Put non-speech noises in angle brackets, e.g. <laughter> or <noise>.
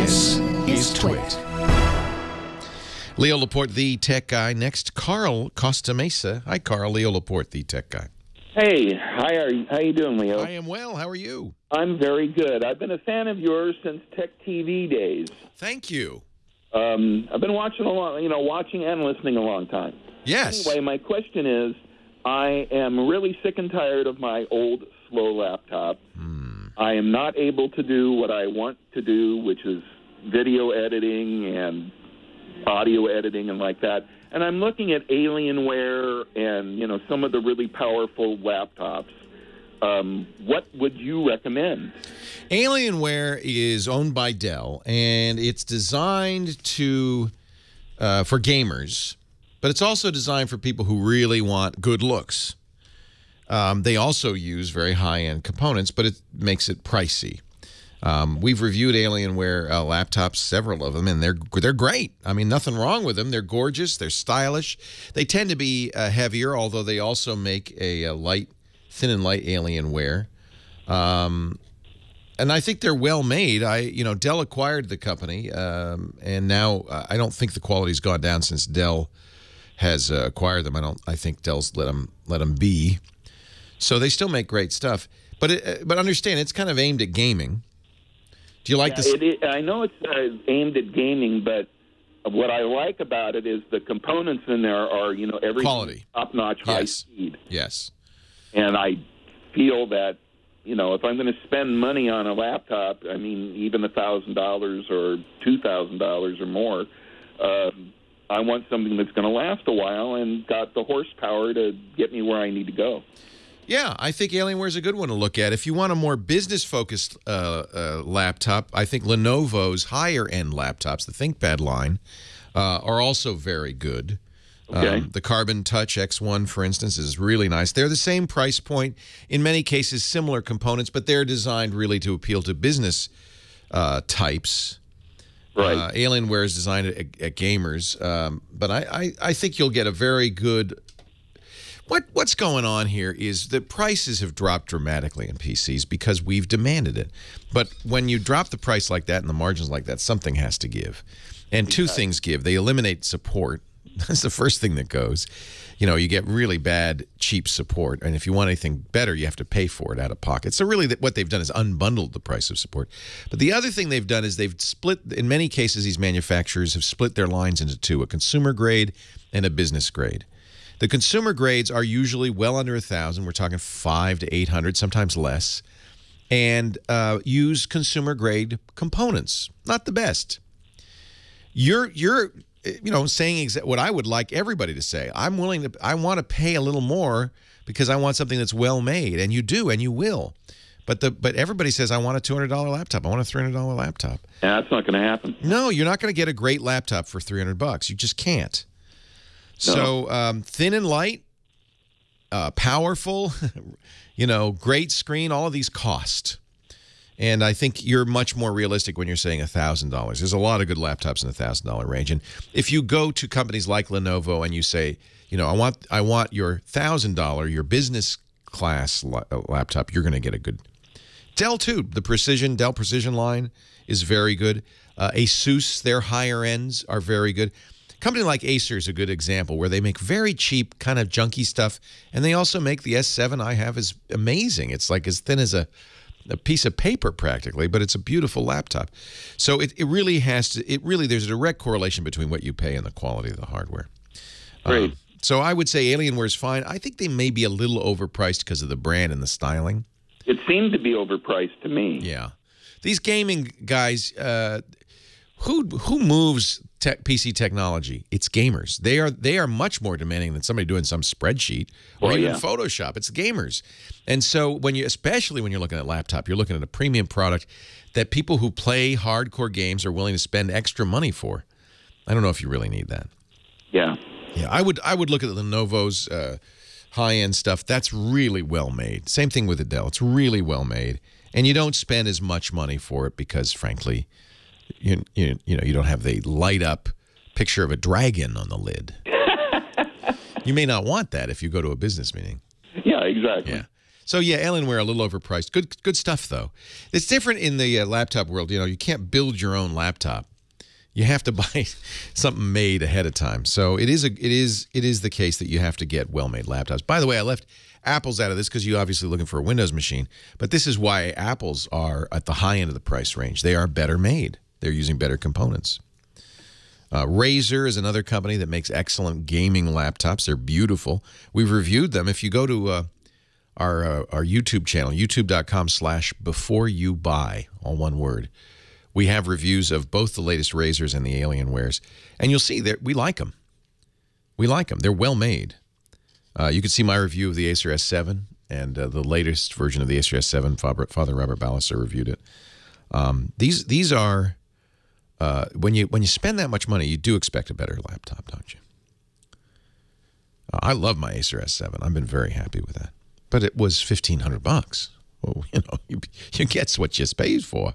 This is Twit. Leo Laporte, the tech guy. Next, Carl Costa Mesa. Hi, Carl. Leo Laporte, the tech guy. Hey, hi. Are you, how you doing, Leo? I am well. How are you? I'm very good. I've been a fan of yours since Tech TV days. Thank you. Um, I've been watching a lot, you know, watching and listening a long time. Yes. Anyway, my question is, I am really sick and tired of my old slow laptop. Mm. I am not able to do what I want to do, which is video editing and audio editing and like that. And I'm looking at Alienware and you know some of the really powerful laptops. Um, what would you recommend? Alienware is owned by Dell, and it's designed to uh, for gamers, but it's also designed for people who really want good looks. Um, they also use very high-end components, but it makes it pricey. Um, we've reviewed Alienware uh, laptops, several of them, and they're they're great. I mean, nothing wrong with them. They're gorgeous. They're stylish. They tend to be uh, heavier, although they also make a, a, light, thin and light Alienware. Um, and I think they're well made. I, you know, Dell acquired the company, um, and now uh, I don't think the quality's gone down since Dell has uh, acquired them. I don't. I think Dell's let them let them be. So they still make great stuff, but it, uh, but understand it's kind of aimed at gaming. Do you like yeah, this? I know it's uh, aimed at gaming, but what I like about it is the components in there are you know every quality, top notch, yes. high speed. Yes, and I feel that you know if I'm going to spend money on a laptop, I mean even a thousand dollars or two thousand dollars or more. Um, I want something that's going to last a while and got the horsepower to get me where I need to go. Yeah, I think Alienware is a good one to look at. If you want a more business focused uh, uh, laptop, I think Lenovo's higher end laptops, the ThinkPad line, uh, are also very good. Um, okay. Um, the Carbon Touch X1, for instance, is really nice. They're the same price point, in many cases, similar components, but they're designed really to appeal to business uh, types. Uh, right. Uh, Alienware is designed at, at gamers, um, but I, I, I, think you'll get a very good what what's going on here is that prices have dropped dramatically in PCs because we've demanded it. But when you drop the price like that and the margins like that, something has to give. And two yeah. things give. They eliminate support. <laughs> That's the first thing that goes. You know, you get really bad, cheap support. And if you want anything better, you have to pay for it out of pocket. So really what they've done is unbundled the price of support. But the other thing they've done is they've split, in many cases, these manufacturers have split their lines into two, a consumer grade and a business grade. The consumer grades are usually well under a thousand. We're talking five to eight hundred, sometimes less, and uh, use consumer grade components. Not the best. You're you're you know saying what I would like everybody to say. I'm willing to. I want to pay a little more because I want something that's well made, and you do, and you will. But the but everybody says I want a two hundred dollar laptop. I want a three hundred dollar laptop. Yeah, that's not going to happen. No, you're not going to get a great laptop for three hundred bucks. You just can't. So um, thin and light, uh, powerful, <laughs> you know, great screen, all of these cost. And I think you're much more realistic when you're saying $1,000. There's a lot of good laptops in the $1,000 range. And if you go to companies like Lenovo and you say, you know, I want I want your $1,000, your business class uh, laptop, you're going to get a good. Dell, too. The Precision, Dell Precision line is very good. Uh, Asus, their higher ends are very good company like Acer is a good example where they make very cheap, kind of junky stuff, and they also make the S7 I have is amazing. It's like as thin as a a piece of paper practically, but it's a beautiful laptop. So it, it really has to. It really there's a direct correlation between what you pay and the quality of the hardware. Um, Great. Um, so I would say Alienware is fine. I think they may be a little overpriced because of the brand and the styling. It seemed to be overpriced to me. Yeah, these gaming guys, uh, who who moves tech, PC technology. It's gamers. They are they are much more demanding than somebody doing some spreadsheet or even yeah. Photoshop. It's gamers. And so when you especially when you're looking at laptop, you're looking at a premium product that people who play hardcore games are willing to spend extra money for. I don't know if you really need that. Yeah. Yeah, I would I would look at the Lenovo's uh, high-end stuff. That's really well made. Same thing with the Dell. It's really well made. And you don't spend as much money for it because frankly, you, you, you know you don't have the light up picture of a dragon on the lid. <laughs> you may not want that if you go to a business meeting. Yeah, exactly. Yeah. So yeah, Alienware a little overpriced. Good good stuff though. It's different in the uh, laptop world. You know, you can't build your own laptop. You have to <laughs> buy something made ahead of time. So it is a it is it is the case that you have to get well-made laptops. By the way, I left Apple's out of this because you're obviously looking for a Windows machine, but this is why Apples are at the high end of the price range. They are better made. They're using better components. Uh, Razer is another company that makes excellent gaming laptops. They're beautiful. We've reviewed them. If you go to uh, our uh, our YouTube channel, youtube.com slash before you buy, all one word, we have reviews of both the latest Razers and the Alienwares. And you'll see that we like them. We like them. They're well made. Uh, you can see my review of the Acer S7 and uh, the latest version of the Acer S7. Father Robert Ballister reviewed it. Um, these, these are uh, when you when you spend that much money, you do expect a better laptop, don't you? Uh, I love my Acer S7. I've been very happy with that, but it was fifteen hundred bucks. Well, <laughs> you know, you, you get what you paid for.